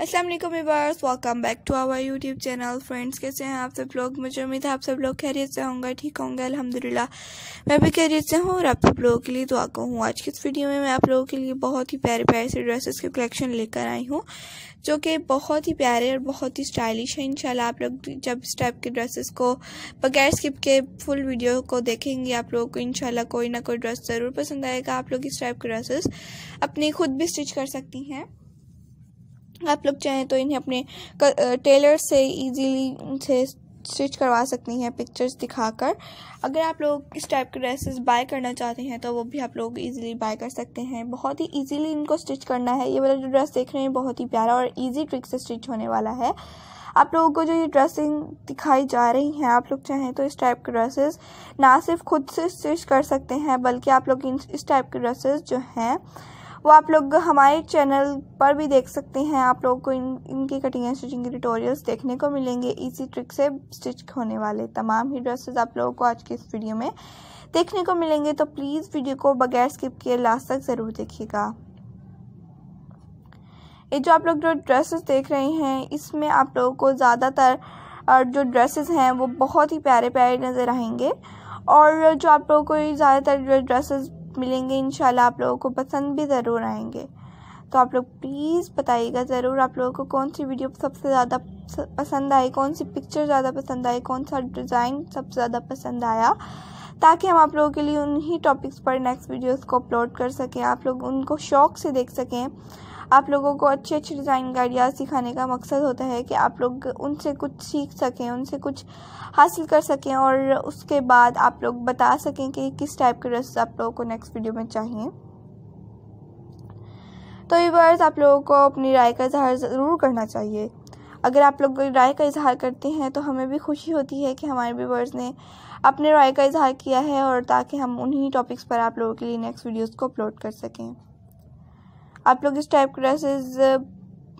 Aslam viewers welcome back to our YouTube channel friends कैसे हैं आप सब लोग मुझे उम्मीद है आप सब लोग खैरियत से होंगे ठीक होंगे अल्हम्दुलिल्लाह मैं भी खैरियत से हूँ और आप सब लोगों के लिए दुआ को हूँ आज की इस वीडियो में मैं आप लोगों के लिए बहुत ही प्यारे प्यारे से ड्रेसेस के कलेक्शन लेकर आई हूँ जो कि बहुत ही प्यारे और बहुत ही स्टाइलिश है इनशाला आप लोग जब इस टाइप के ड्रेसेस को बगैर स्किप के फुल वीडियो को देखेंगे आप लोगों को इनशाला कोई ना कोई ड्रेस ज़रूर पसंद आएगा आप लोग इस टाइप के ड्रेसेस अपनी खुद भी स्टिच कर सकती हैं आप लोग चाहें तो इन्हें अपने टेलर से इजीली से स्टिच करवा सकती हैं पिक्चर्स दिखाकर अगर आप लोग इस टाइप के ड्रेसेस बाय करना चाहते हैं तो वो भी आप लोग इजीली बाय कर सकते हैं बहुत ही इजीली इनको स्टिच करना है ये वाला जो ड्रेस देख रहे हैं बहुत ही प्यारा और इजी ट्रिक से स्टिच होने वाला है आप लोगों को जो ये ड्रेसिंग दिखाई जा रही हैं आप लोग चाहें तो इस टाइप के ड्रेसेस ना सिर्फ खुद से स्टिच कर सकते हैं बल्कि आप लोग इस टाइप के ड्रेसेस जो हैं वो आप लोग हमारे चैनल पर भी देख सकते हैं आप लोगों को इन इनकी कटिंग एंड स्टिचिंग के ट्यूटोरियल्स देखने को मिलेंगे इसी ट्रिक से स्टिच होने वाले तमाम ही ड्रेसेस आप लोगों को आज की इस वीडियो में देखने को मिलेंगे तो प्लीज़ वीडियो को बगैर स्किप किए लास्ट तक ज़रूर देखिएगा ये जो आप लोग जो ड्रेसेस देख रहे हैं इसमें आप लोगों को ज़्यादातर जो ड्रेसेस हैं वो बहुत ही प्यारे प्यारे नज़र आएंगे और जो आप लोगों को ज़्यादातर ड्रेसेस मिलेंगे इन आप लोगों को पसंद भी ज़रूर आएंगे तो आप लोग प्लीज़ बताइएगा ज़रूर आप लोगों को कौन सी वीडियो सबसे ज़्यादा पसंद आई कौन सी पिक्चर ज़्यादा पसंद आई कौन सा डिज़ाइन सबसे ज़्यादा पसंद आया ताकि हम आप लोगों के लिए उन्हीं टॉपिक्स पर नेक्स्ट वीडियोस को अपलोड कर सकें आप लोग उनको शौक से देख सकें आप लोगों को अच्छे अच्छे डिज़ाइन का आइडियाज़ सिखाने का मकसद होता है कि आप लोग उनसे कुछ सीख सकें उनसे कुछ हासिल कर सकें और उसके बाद आप लोग बता सकें कि किस टाइप के ड्रेस आप लोगों को नेक्स्ट वीडियो में चाहिए तो वीवर्स आप लोगों को अपनी राय का इजहार ज़रूर करना चाहिए अगर आप लोग राय का इजहार करते हैं तो हमें भी खुशी होती है कि हमारे व्यूवर्स ने अपने राय का इजहार किया है और ताकि हम उन्हीं टॉपिक्स पर आप लोगों के लिए नेक्स्ट वीडियोस को अपलोड कर सकें आप लोग इस टाइप के ड्रेसेस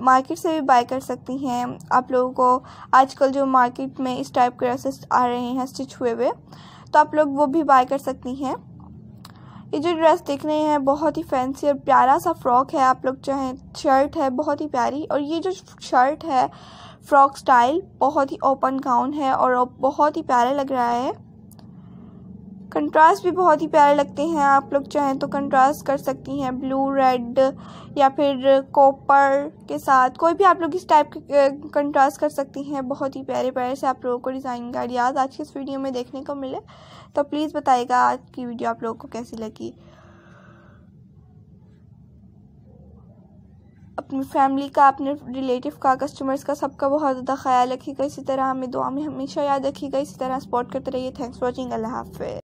मार्केट से भी बाय कर सकती हैं आप लोगों को आजकल जो मार्केट में इस टाइप के ड्रेसेस आ रहे हैं स्टिच हुए हुए तो आप लोग वो भी बाय कर सकती हैं ये जो ड्रेस देख रहे हैं बहुत ही फैंसी और प्यारा सा फ्रॉक है आप लोग चाहें शर्ट है बहुत ही प्यारी और ये जो शर्ट है फ्रॉक स्टाइल बहुत ही ओपन गाउन है और बहुत ही प्यारा लग रहा है कंट्रास्ट भी बहुत ही प्यारे लगते हैं आप लोग चाहें तो कंट्रास्ट कर सकती हैं ब्लू रेड या फिर कॉपर के साथ कोई भी आप लोग इस टाइप के कंट्रास्ट कर सकती हैं बहुत ही प्यारे प्यारे से आप लोगों को डिज़ाइन का आइडियाज़ आज की इस वीडियो में देखने को मिले तो प्लीज़ बताइएगा आज की वीडियो आप लोगों को कैसी लगी अपनी फैमिली का अपने रिलेटिव का कस्टमर्स का सबका बहुत ज़्यादा ख्याल रखिएगा इसी तरह हमें दुआ में हमेशा याद रखिएगा इसी तरह सपोर्ट करते रहिए थैंक्स फॉर वॉचिंग अल्लाह हाफिज़